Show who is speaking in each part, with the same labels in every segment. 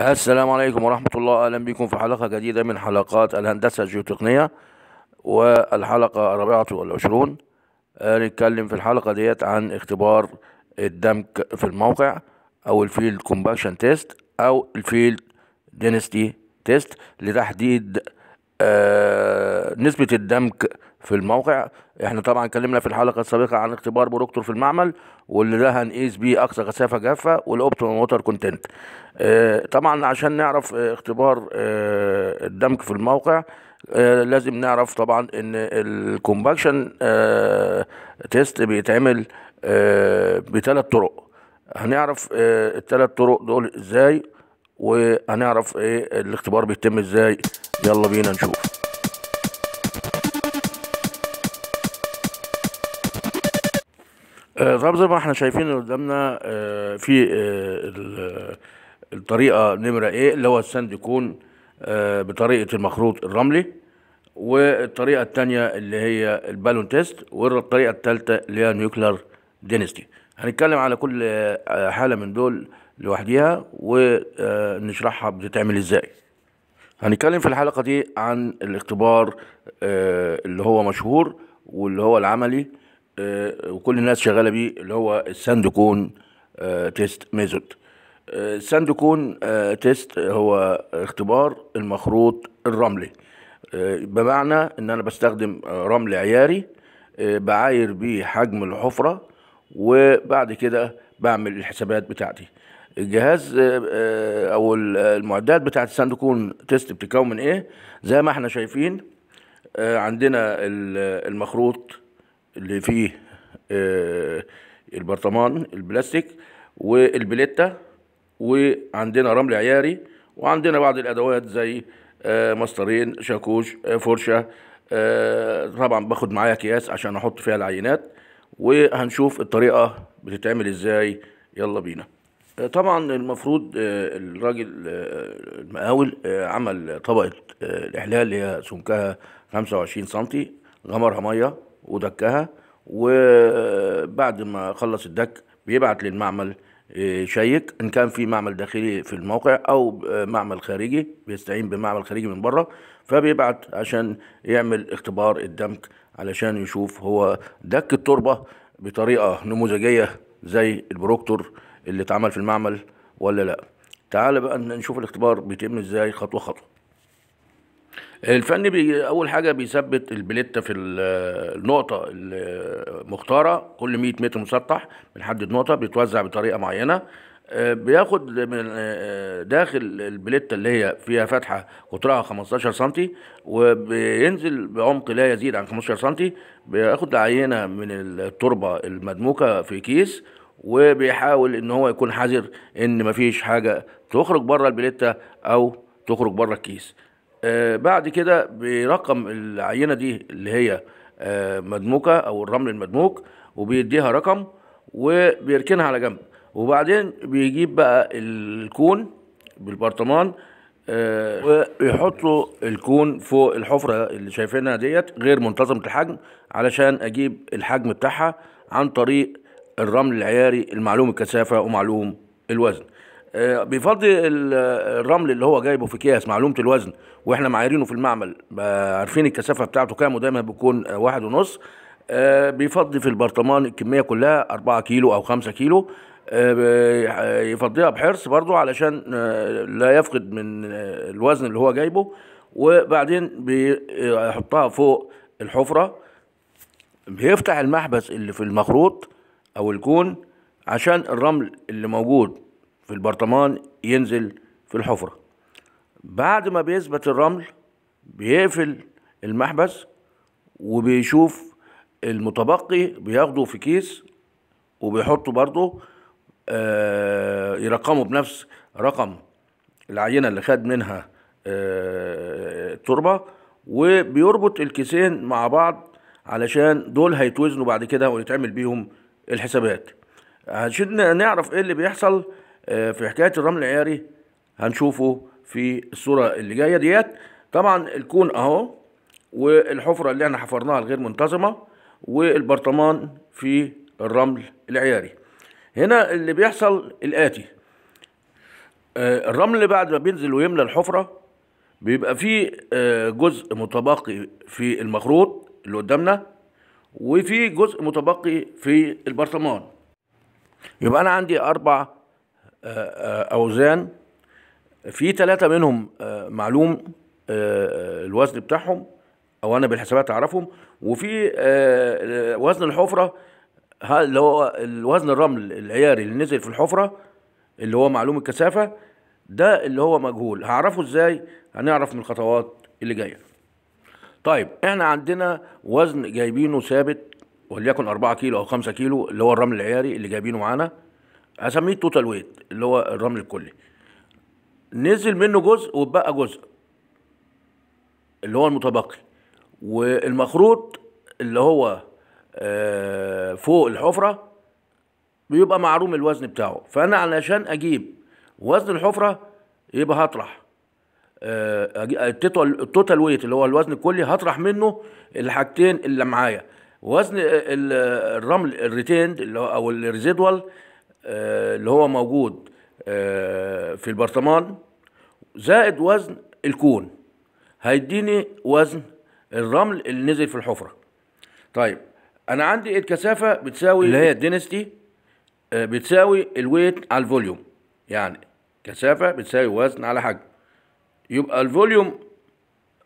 Speaker 1: السلام عليكم ورحمة الله أهلا بكم في حلقة جديدة من حلقات الهندسة الجيوتقنية والحلقة الرابعة والعشرون آه، نتكلم في الحلقة ديت عن اختبار الدمك في الموقع أو الفيلد كومباكشن تيست أو الفيلد دينستي تيست لتحديد آه، نسبة الدمك في الموقع احنا طبعا اتكلمنا في الحلقه السابقه عن اختبار بروكتور في المعمل واللي ده هنقيس بيه اقصى كثافه جافه والاوبتيمم ووتر كونتنت طبعا عشان نعرف آه، اختبار الدمك آه، الدمج في الموقع آه، لازم نعرف طبعا ان الكومباكشن تيست بيتعمل بثلاث طرق هنعرف الثلاث طرق دول ازاي وهنعرف ايه الاختبار بيتم ازاي يلا بينا نشوف طب زي ما احنا شايفين قدامنا آه، في آه، الطريقه نمره ايه اللي هو السند يكون آه، بطريقه المخروط الرملي والطريقه الثانيه اللي هي البالون تيست والطريقه الثالثه اللي هي نيوكلر دينستي هنتكلم على كل حاله من دول لوحديها ونشرحها بتتعمل ازاي هنتكلم في الحلقه دي عن الاختبار اللي هو مشهور واللي هو العملي آه، وكل الناس شغاله بيه اللي هو الساند كون آه، تيست ميزود آه، الساند كون تيست هو اختبار المخروط الرملي بمعنى ان انا بستخدم رمل عياري بعاير بيه حجم الحفره وبعد كده بعمل الحسابات بتاعتي الجهاز او المعدات بتاعه الساند كون تيست بتتكون من ايه زي ما احنا شايفين عندنا المخروط اللي فيه آه، البرطمان البلاستيك والبليتا وعندنا رمل عياري وعندنا بعض الأدوات زي آه، مسطرين شاكوش آه، فرشة طبعا باخد معايا أكياس عشان أحط فيها العينات وهنشوف الطريقة بتتعمل إزاي يلا بينا طبعا المفروض الراجل المقاول عمل طبقة الإحلال اللي هي سمكها 25 سم غمرها مية ودكها وبعد ما خلص الدك بيبعت للمعمل آه، شيك ان كان في معمل داخلي في الموقع او آه، معمل خارجي بيستعين بمعمل خارجي من بره فبيبعت عشان يعمل اختبار الدمك علشان يشوف هو دك التربه بطريقه نموذجيه زي البروكتور اللي اتعمل في المعمل ولا لا تعال بقى نشوف الاختبار بيتم ازاي خطوه خطوه الفن بي اول حاجه بيثبت البليته في النقطه المختاره كل 100 متر مسطح بنحدد نقطه بيتوزع بطريقه معينه آه، بياخد من آه، داخل البليته اللي هي فيها فتحه قطرها 15 سم وبينزل بعمق لا يزيد عن 15 سم بياخد عينه من التربه المدموكه في كيس وبيحاول ان هو يكون حذر ان مفيش حاجه تخرج بره البليته او تخرج بره الكيس آه، بعد كده برقم العينه دي اللي هي آه، مدموكه او الرمل المدموك وبيديها رقم وبيركنها على جنب وبعدين بيجيب بقى الكون بالبرطمان آه، ويحطوا الكون فوق الحفره اللي شايفينها ديت غير منتظمه الحجم علشان اجيب الحجم بتاعها عن طريق الرمل العياري المعلوم الكثافه ومعلوم الوزن آه، بيفضي الرمل اللي هو جايبه في اكياس معلومه الوزن واحنا معايرينه في المعمل عارفين الكثافه بتاعته كام ودايما بيكون آه، واحد ونص آه، بيفضي في البرطمان الكميه كلها 4 كيلو او 5 كيلو يفضيها بحرص برضو علشان لا يفقد من الوزن اللي هو جايبه وبعدين بيحطها فوق الحفره بيفتح المحبس اللي في المخروط او الكون عشان الرمل اللي موجود في البرطمان ينزل في الحفرة بعد ما بيثبت الرمل بيقفل المحبس وبيشوف المتبقي بياخده في كيس وبيحطه برضه آه يرقمه بنفس رقم العينة اللي خد منها آه التربة وبيربط الكيسين مع بعض علشان دول هيتوزنوا بعد كده ويتعمل بيهم الحسابات عشان نعرف ايه اللي بيحصل آه، في حكايه الرمل العياري هنشوفه في الصوره اللي جايه ديت طبعا الكون اهو والحفره اللي احنا حفرناها الغير منتظمه والبرطمان في الرمل العياري هنا اللي بيحصل الاتي آه، الرمل بعد ما بينزل ويملى الحفره بيبقى فيه آه، جزء متبقي في المخروط اللي قدامنا وفي جزء متبقي في البرطمان يبقى انا عندي اربع اوزان في ثلاثه منهم آه، معلوم آه، آه، الوزن بتاعهم او انا بالحسابات اعرفهم وفي وزن الحفره اللي هو الوزن الرمل العياري اللي نزل في الحفره اللي هو معلوم الكثافه ده اللي هو مجهول هعرفه ازاي هنعرف من الخطوات اللي جايه طيب احنا عندنا وزن جايبينه ثابت وليكن 4 كيلو او 5 كيلو اللي هو الرمل العياري اللي جايبينه معانا هسميه توتال ويت اللي هو الرمل الكلي نزل منه جزء واتبقى جزء اللي هو المتبقي والمخروط اللي هو آه، فوق الحفرة بيبقى معروم الوزن بتاعه فأنا علشان أجيب وزن الحفرة يبقى هطرح التوتال آه، ويت آه، اللي هو الوزن الكلي هطرح منه الحاجتين اللي معايا وزن الرمل الريتيند اللي هو او الريزيدوال آه، اللي هو موجود آه، في البرطمان زائد وزن الكون هيديني وزن الرمل اللي نزل في الحفرة طيب انا عندي الكثافة بتساوي اللي هي الدينستي آه، بتساوي الويت على الفوليوم يعني كثافة بتساوي وزن على حجم يبقى الفوليوم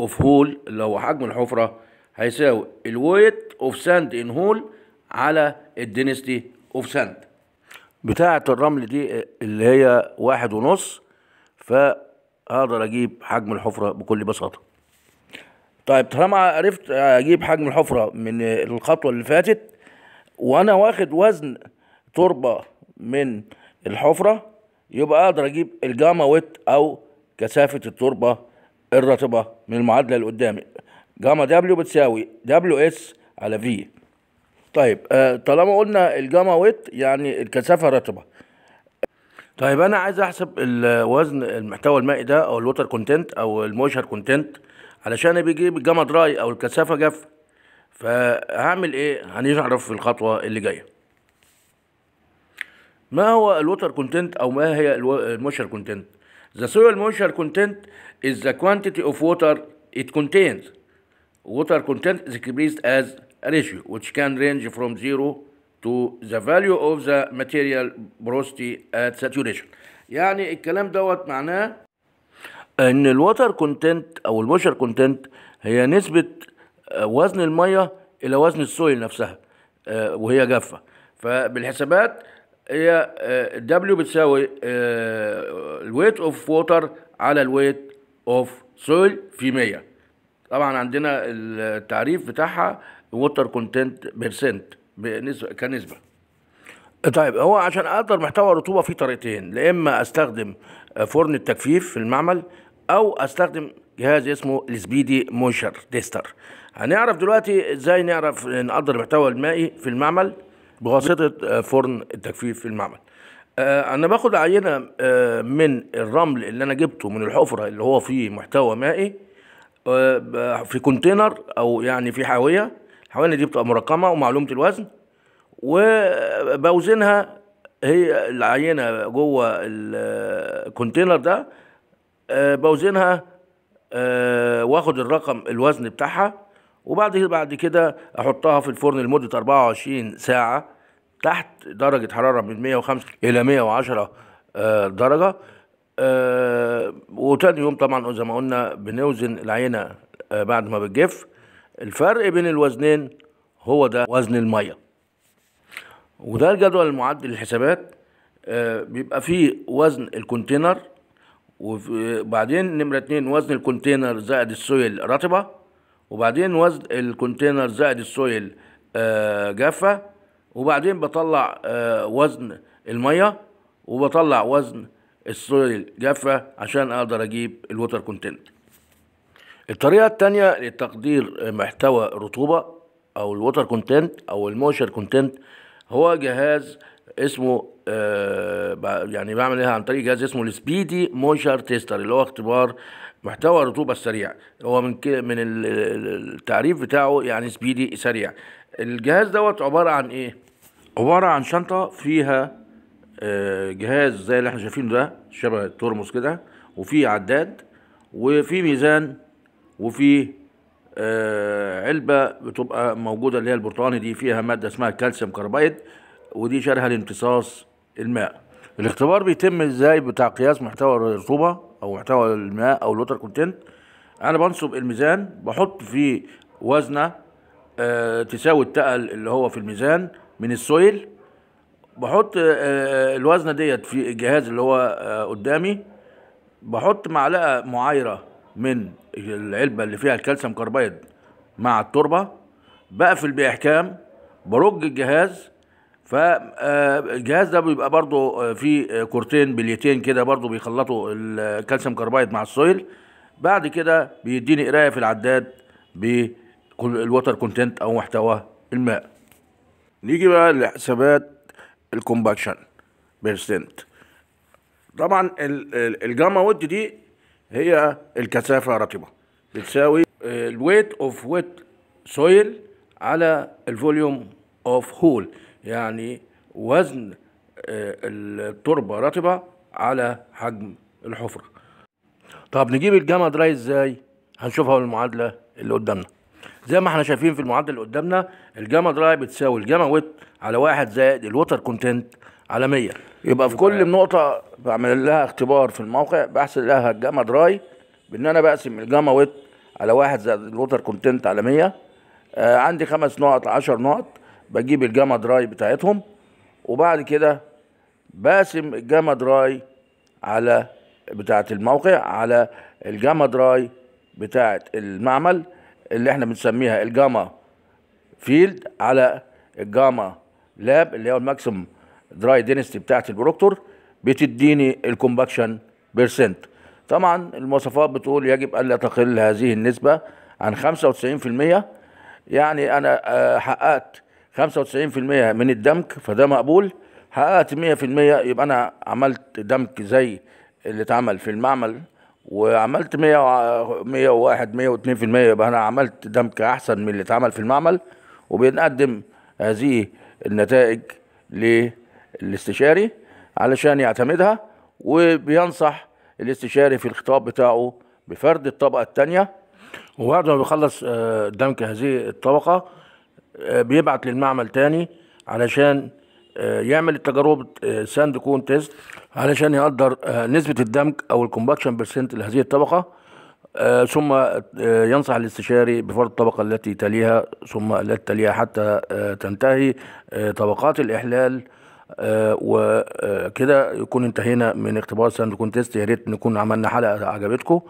Speaker 1: اوف هول اللي هو حجم الحفرة هيساوي الويت اوف ساند ان هول على الدينستي اوف ساند بتاعة الرمل دي آه، اللي هي واحد ونص فأقدر أجيب حجم الحفرة بكل بساطة طيب طالما عرفت أجيب حجم الحفرة من الخطوة اللي فاتت وأنا واخد وزن تربة من الحفرة يبقى أقدر أجيب الجاما ويت أو كثافة التربة الرطبة من المعادلة اللي قدامي جاما دبليو بتساوي دبليو اس على في طيب آه، طالما قلنا الجاما ويت يعني الكثافه رطبه طيب انا عايز احسب الوزن المحتوى المائي ده او الوتر كونتنت او المويشر كونتنت علشان بيجيب الجاما دراي او الكثافه جاف فهعمل ايه هنعرف في الخطوه اللي جايه ما هو الوتر كونتنت او ما هي المويشر كونتنت The soil moisture content is the quantity of water it contains. Water content is decreased as ratio which can range from zero to the value of the material porosity at saturation يعني الكلام دوت معناه ان الوتر كونتنت او الموشر كونتنت هي نسبة آه، وزن المية الى وزن السويل نفسها آه، وهي جافة فبالحسابات هي آه، W بتساوي الويت اوف ووتر على الويت اوف سويل في 100 طبعا عندنا التعريف بتاعها ووتر كونتنت بيرسنت بنسبه كنسبه طيب هو عشان اقدر محتوى الرطوبه في طريقتين يا اما استخدم فرن التجفيف في المعمل او استخدم جهاز اسمه السبيدي موشر تيستر هنعرف دلوقتي ازاي نعرف نقدر المحتوى المائي في المعمل بواسطه آه، فرن التجفيف في المعمل آه، انا باخد عينه آه، من الرمل اللي انا جبته من الحفره اللي هو فيه محتوى مائي في كونتينر او يعني في حاويه الحوالي دي بتبقى مرقمه ومعلومه الوزن وبوزنها هي العينه جوه الكونتينر ده آه، بوزنها آه، واخد الرقم الوزن بتاعها وبعد بعد كده احطها في الفرن لمده 24 ساعه تحت درجه حراره من 105 الى 110 آه، درجه وتاني يوم طبعا زي ما قلنا بنوزن العينه بعد ما بتجف الفرق بين الوزنين هو ده وزن المية وده الجدول المعد للحسابات آه، بيبقى فيه وزن الكونتينر وبعدين نمرة اتنين وزن الكونتينر زائد السويل رطبة وبعدين وزن الكونتينر زائد السويل آه، جافة وبعدين بطلع آه، وزن المية وبطلع وزن السويل جافة عشان اقدر اجيب الوتر كونتينر الطريقة التانية لتقدير محتوى الرطوبة أو الوتر كونتنت أو الموشر كونتنت هو جهاز اسمه آه يعني بعملها إيه؟ عن طريق جهاز اسمه السبيدي موشر تيستر اللي هو اختبار محتوى الرطوبة السريع هو من من التعريف بتاعه يعني سبيدي سريع الجهاز دوت عبارة عن ايه؟ عبارة عن شنطة فيها آه جهاز زي اللي احنا شايفينه ده شبه الترمس كده وفيه عداد وفي ميزان وفي آه، علبة بتبقى موجودة اللي هي البرتقاني دي فيها مادة اسمها كالسيوم كاربايد ودي شرها لامتصاص الماء الاختبار بيتم ازاي بتاع قياس محتوى الرطوبة او محتوى الماء او الوتر كونتنت انا بنصب الميزان بحط فيه وزنة أه تساوي التقل اللي هو في الميزان من السويل بحط أه, آه، الوزنة ديت في الجهاز اللي هو أه قدامي بحط معلقة معايرة من العلبة اللي فيها الكالسيوم كاربايد مع التربة بقفل بإحكام برج الجهاز فالجهاز آه، ده بيبقى برضو آه، فيه آه، كورتين بليتين كده برضو بيخلطوا الكالسيوم كاربايد مع السويل بعد كده بيديني قراية في العداد بالوتر كونتنت أو محتوى الماء نيجي بقى لحسابات الكومباكشن بيرسنت طبعا الجاما ود دي هي الكثافة رطبة بتساوي الويت اوف ويت سويل على الفوليوم اوف هول يعني وزن آه، التربة رطبة على حجم الحفرة طب نجيب الجاما دراي ازاي هنشوفها بالمعادلة اللي قدامنا زي ما احنا شايفين في المعادلة اللي قدامنا الجاما دراي بتساوي الجاما ويت على واحد زائد الوتر كونتنت عالميه يبقى في كل نقطه بعمل لها اختبار في الموقع بحسب لها الجاما دراي بان انا بقسم الجاما ويت على واحد زائد الوتر كونتنت على 100 آه عندي خمس نقط 10 نقط بجيب الجاما دراي بتاعتهم وبعد كده بقسم الجاما دراي على بتاعه الموقع على الجاما دراي بتاعه المعمل اللي احنا بنسميها الجاما فيلد على الجاما لاب اللي هو الماكسيم دراي دينستي بتاعت البروكتور بتديني الكومباكشن بيرسنت طبعا المواصفات بتقول يجب الا تقل هذه النسبه عن 95% يعني انا آه، حققت 95% من الدمك فده مقبول حققت 100% يبقى انا عملت دمك زي اللي اتعمل في المعمل وعملت 100 101 102% يبقى انا عملت دمك احسن من اللي اتعمل في المعمل وبنقدم هذه النتائج ليه الاستشاري علشان يعتمدها وبينصح الاستشاري في الخطاب بتاعه بفرد الطبقة الثانية وبعد ما بيخلص آه، دمج هذه الطبقة آه، بيبعت للمعمل تاني علشان آه، يعمل التجارب ساند كون تيست علشان يقدر نسبة الدمج أو الكومباكشن برسنت لهذه الطبقة ثم ينصح الاستشاري بفرض الطبقة التي تليها ثم التي تليها حتى تنتهي طبقات الإحلال آه، وكده يكون انتهينا من اختبار ساند كونتيست يا ريت نكون عملنا حلقه عجبتكم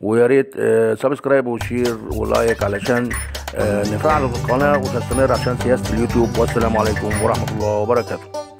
Speaker 1: ويا ريت سبسكرايب آه، وشير ولايك علشان آه، نفعل القناه وتستمر عشان سياسه اليوتيوب والسلام عليكم ورحمه الله وبركاته